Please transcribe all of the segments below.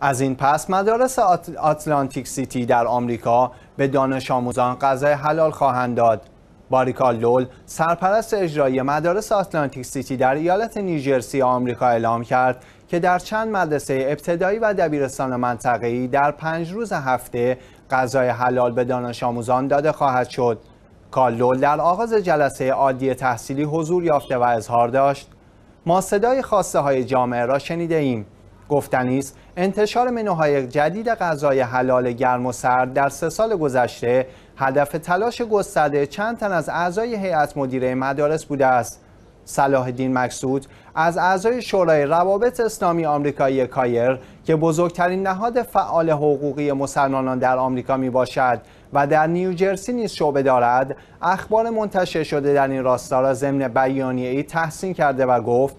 از این پس مدارس آتلانتیک سیتی در آمریکا به دانش آموزان غذای حلال خواهند داد. باریکال لول سرپرست اجرایی مدارس آتلانتیک سیتی در ایالت نیجرسی آمریکا اعلام کرد که در چند مدرسه ابتدایی و دبیرستان منطقه‌ای در پنج روز هفته غذای حلال به دانش آموزان داده خواهد شد. کالول در آغاز جلسه عادی تحصیلی حضور یافته و اظهار داشت ما صدای خواسته های جامعه را شنیده گفتنی است انتشار منوهای جدید غذای حلال گرم و سرد در سه سال گذشته هدف تلاش گسترده چند تن از اعضای هیئت مدیره مدارس بوده است صلاح الدین مکسود از اعضای شورای روابط اسلامی آمریکایی کایر که بزرگترین نهاد فعال حقوقی مسلمانان در آمریکا می باشد و در نیوجرسی نیز شعبه دارد اخبار منتشر شده در این راستا را ضمن بیانیه‌ای تحسین کرده و گفت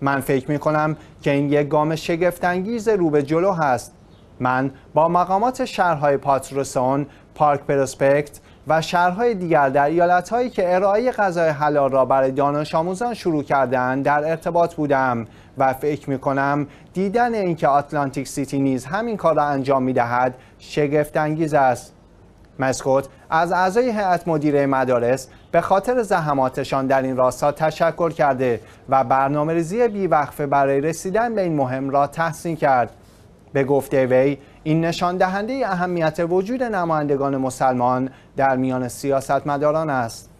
من فکر می کنم که این یک گام شگفتانگیز رو به جلو هست من با مقامات شهرهای پاتروسون، پارک پرسپکت و شهرهای دیگر در ایالتهایی که ارائه غذای حلال را برای دانش آموزان شروع کردن در ارتباط بودم و فکر می کنم دیدن اینکه آتلانتیک سیتی نیز همین کار را انجام می دهد شگفت است مسکوت از اعضای هیئت مدیره مدارس به خاطر زحماتشان در این راستا تشکر کرده و برنامه ریزی بیوقفه برای رسیدن به این مهم را تحسین کرد به گفته وی این نشان دهنده اهمیت وجود نمایندگان مسلمان در میان سیاستمداران است